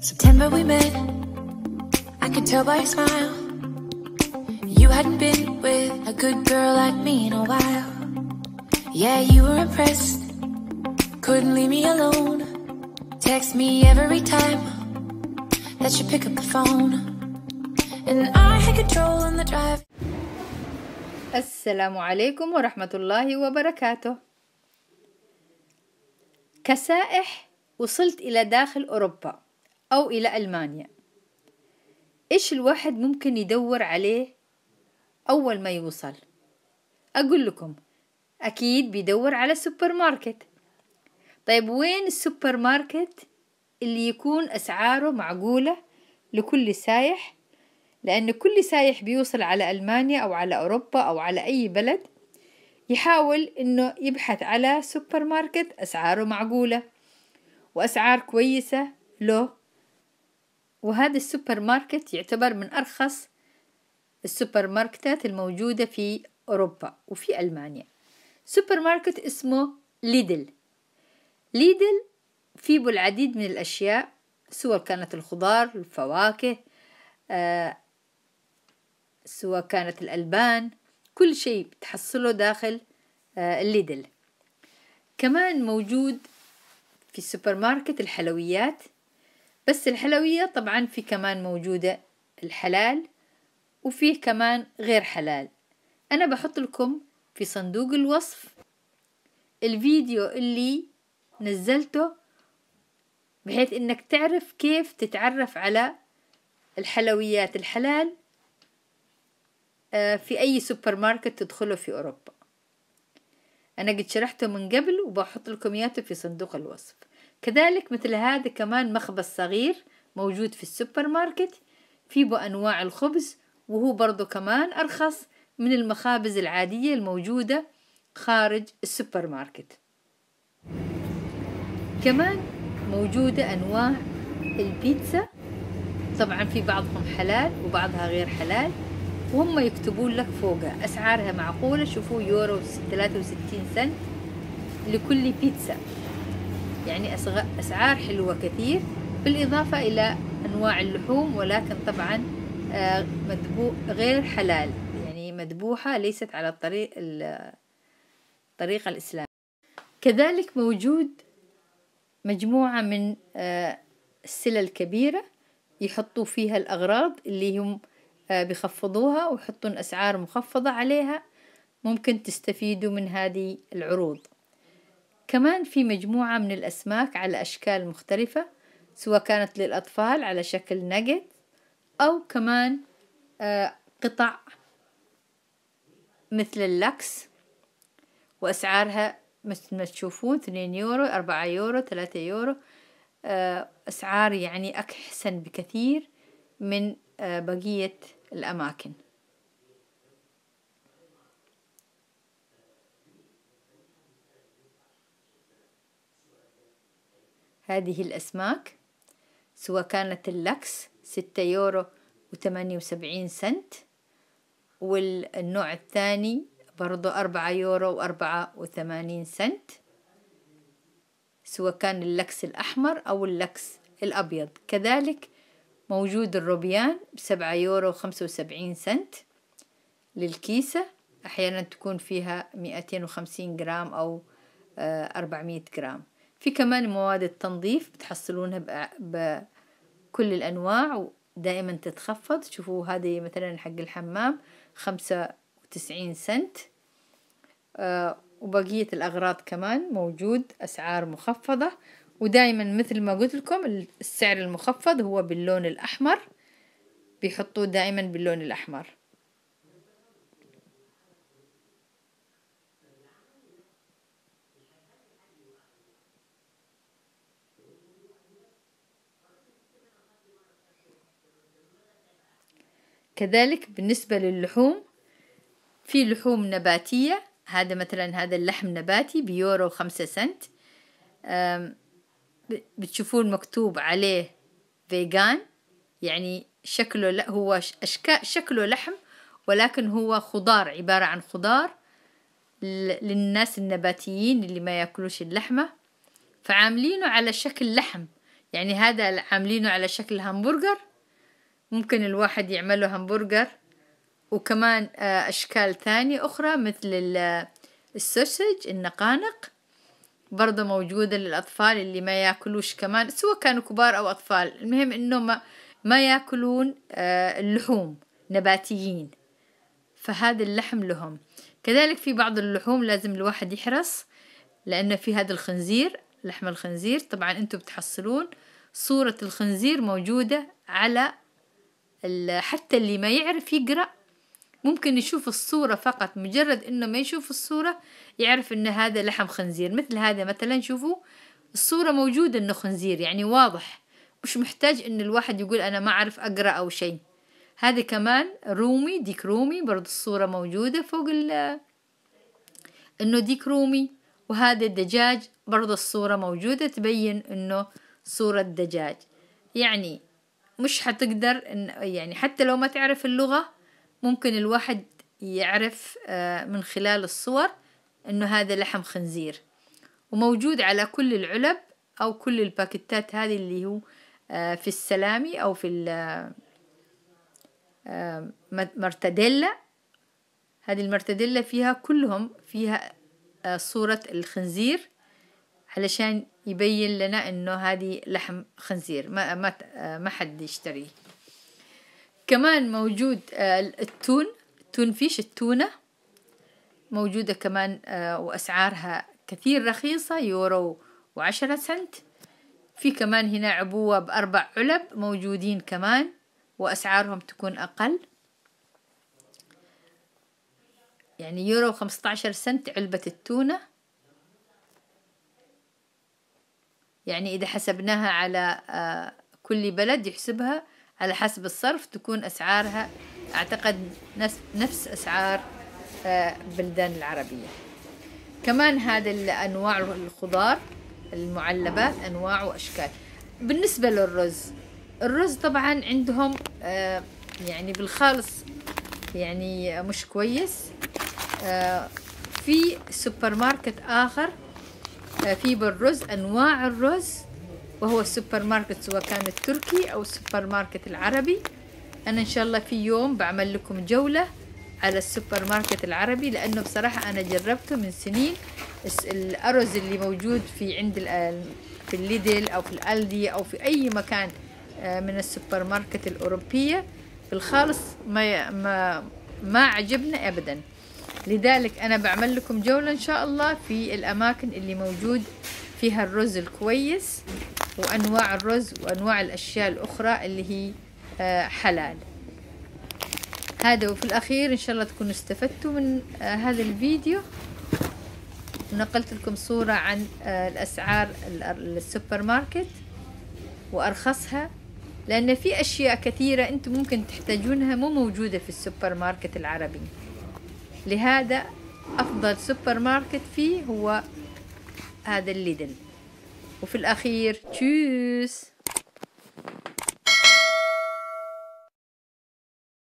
September we met, I could tell by your smile. You hadn't been with a good girl like me in a while. Yeah, you were impressed, couldn't leave me alone. Text me every time that you pick up the phone. And I had control on the drive. السلام عليكم ورحمة الله وبركاته. كسائح وصلت إلى داخل أوروبا. أو إلى ألمانيا إيش الواحد ممكن يدور عليه أول ما يوصل أقول لكم أكيد بيدور على سوبر ماركت طيب وين السوبر ماركت اللي يكون أسعاره معقولة لكل سايح لأن كل سايح بيوصل على ألمانيا أو على أوروبا أو على أي بلد يحاول إنه يبحث على سوبر ماركت أسعاره معقولة وأسعار كويسة له وهذا السوبر ماركت يعتبر من أرخص السوبر ماركتات الموجودة في أوروبا وفي ألمانيا سوبر ماركت اسمه ليدل ليدل فيه العديد من الأشياء سواء كانت الخضار الفواكه آه، سواء كانت الألبان كل شيء بتحصله داخل الليدل آه، كمان موجود في السوبر ماركت الحلويات بس الحلوية طبعا في كمان موجودة الحلال وفيه كمان غير حلال أنا بحط لكم في صندوق الوصف الفيديو اللي نزلته بحيث انك تعرف كيف تتعرف على الحلويات الحلال آه، في اي سوبر ماركت تدخله في اوروبا انا قد شرحته من قبل وبحط لكم اياه في صندوق الوصف كذلك مثل هذا كمان مخبز صغير موجود في السوبر ماركت فيه أنواع الخبز وهو برضو كمان أرخص من المخابز العادية الموجودة خارج السوبر ماركت كمان موجودة أنواع البيتزا طبعا في بعضهم حلال وبعضها غير حلال وهم يكتبون لك فوقها أسعارها معقولة شوفوا يورو 63 سنت لكل بيتزا يعني أسعار حلوة كثير بالإضافة إلى أنواع اللحوم ولكن طبعا آه، غير حلال يعني مذبوحة ليست على الطريق الطريقة الإسلامية كذلك موجود مجموعة من آه، السلة الكبيرة يحطوا فيها الأغراض اللي هم آه، بيخفضوها ويحطون أسعار مخفضة عليها ممكن تستفيدوا من هذه العروض كمان في مجموعة من الأسماك على أشكال مختلفة سواء كانت للأطفال على شكل ناجت أو كمان آه، قطع مثل اللكس وأسعارها مثل ما تشوفون اثنين يورو أربعة يورو ثلاثة يورو آه، أسعار يعني أحسن بكثير من آه، بقية الأماكن هذه الأسماك سواء كانت اللكس ستة يورو وثمانية وسبعين سنت والنوع الثاني برضو أربعة يورو وأربعة وثمانين سنت سواء كان اللكس الأحمر أو اللكس الأبيض كذلك موجود الروبيان بسبعة يورو وخمسة وسبعين سنت للكيسة أحيانا تكون فيها مئتين وخمسين جرام أو آه، أربعمية جرام في كمان مواد التنظيف بتحصلونها بكل الأنواع ودائما تتخفض شوفوا هذه مثلا حق الحمام خمسة وتسعين سنت آه، وبقية الأغراض كمان موجود أسعار مخفضة ودائما مثل ما قلت لكم السعر المخفض هو باللون الأحمر بيحطوه دائما باللون الأحمر كذلك بالنسبة للحوم في لحوم نباتية هذا مثلا هذا اللحم نباتي بيورو خمسة سنت بتشوفون مكتوب عليه فيجان يعني شكله لا هو أشكال شكله لحم ولكن هو خضار عبارة عن خضار للناس النباتيين اللي ما ياكلوش اللحمة فعاملينه على شكل لحم يعني هذا عاملينه على شكل همبرجر ممكن الواحد يعمله همبرجر وكمان آه، أشكال ثانية أخرى مثل آه، السوسج النقانق برضه موجودة للأطفال اللي ما ياكلوش كمان سواء كانوا كبار أو أطفال المهم إنه ما, ما ياكلون آه، اللحوم نباتيين فهذا اللحم لهم كذلك في بعض اللحوم لازم الواحد يحرص لأن في هذا الخنزير لحم الخنزير طبعا أنتم بتحصلون صورة الخنزير موجودة على حتى اللي ما يعرف يقرأ ممكن يشوف الصورة فقط مجرد انه ما يشوف الصورة يعرف ان هذا لحم خنزير مثل هذا مثلا شوفوا الصورة موجودة انه خنزير يعني واضح مش محتاج ان الواحد يقول انا ما اعرف اقرأ او شيء هذا كمان رومي ديك رومي برضو الصورة موجودة فوق ال انه ديك رومي وهذا الدجاج برضو الصورة موجودة تبين انه صورة دجاج يعني مش حتقدر إن يعني حتى لو ما تعرف اللغة ممكن الواحد يعرف آه، من خلال الصور إنه هذا لحم خنزير وموجود على كل العلب أو كل الباكتات هذه اللي هو آه، في السلامي أو في آه، مرتديلا هذه المرتديلا فيها كلهم فيها صورة الخنزير علشان يبين لنا انه هذه لحم خنزير ما ما آه، ما حد يشتريه كمان موجود آه، التون التون فيش التونة موجودة كمان آه، وأسعارها كثير رخيصة يورو وعشرة سنت في كمان هنا عبوة بأربع علب موجودين كمان وأسعارهم تكون أقل يعني يورو 15 عشر سنت علبة التونة يعني إذا حسبناها على آه، كل بلد يحسبها على حسب الصرف تكون أسعارها أعتقد نفس أسعار آه، بلدان العربية كمان هذا الأنواع الخضار المعلبات أنواع وأشكال بالنسبة للرز الرز طبعا عندهم آه، يعني بالخالص يعني مش كويس في سوبر ماركت آخر آه، في بالرز أنواع الرز وهو السوبر ماركت سواء كان التركي أو السوبر ماركت العربي أنا إن شاء الله في يوم بعمل لكم جولة على السوبر ماركت العربي لأنه بصراحة أنا جربته من سنين الأرز اللي موجود في عند في الليدل أو في الألدي أو في أي مكان آه، من السوبر ماركت الأوروبية بالخالص ما ما ما عجبنا أبداً لذلك أنا بعمل لكم جولة إن شاء الله في الأماكن اللي موجود فيها الرز الكويس وأنواع الرز وأنواع الأشياء الأخرى اللي هي آه، حلال هذا وفي الأخير إن شاء الله تكونوا استفدتوا من آه، هذا الفيديو ونقلت لكم صورة عن آه، الأسعار السوبر ماركت وأرخصها لأن في أشياء كثيرة أنتم ممكن تحتاجونها مو موجودة في السوبر ماركت العربي لهذا أفضل سوبر ماركت فيه هو هذا الليدل وفي الأخير تشوس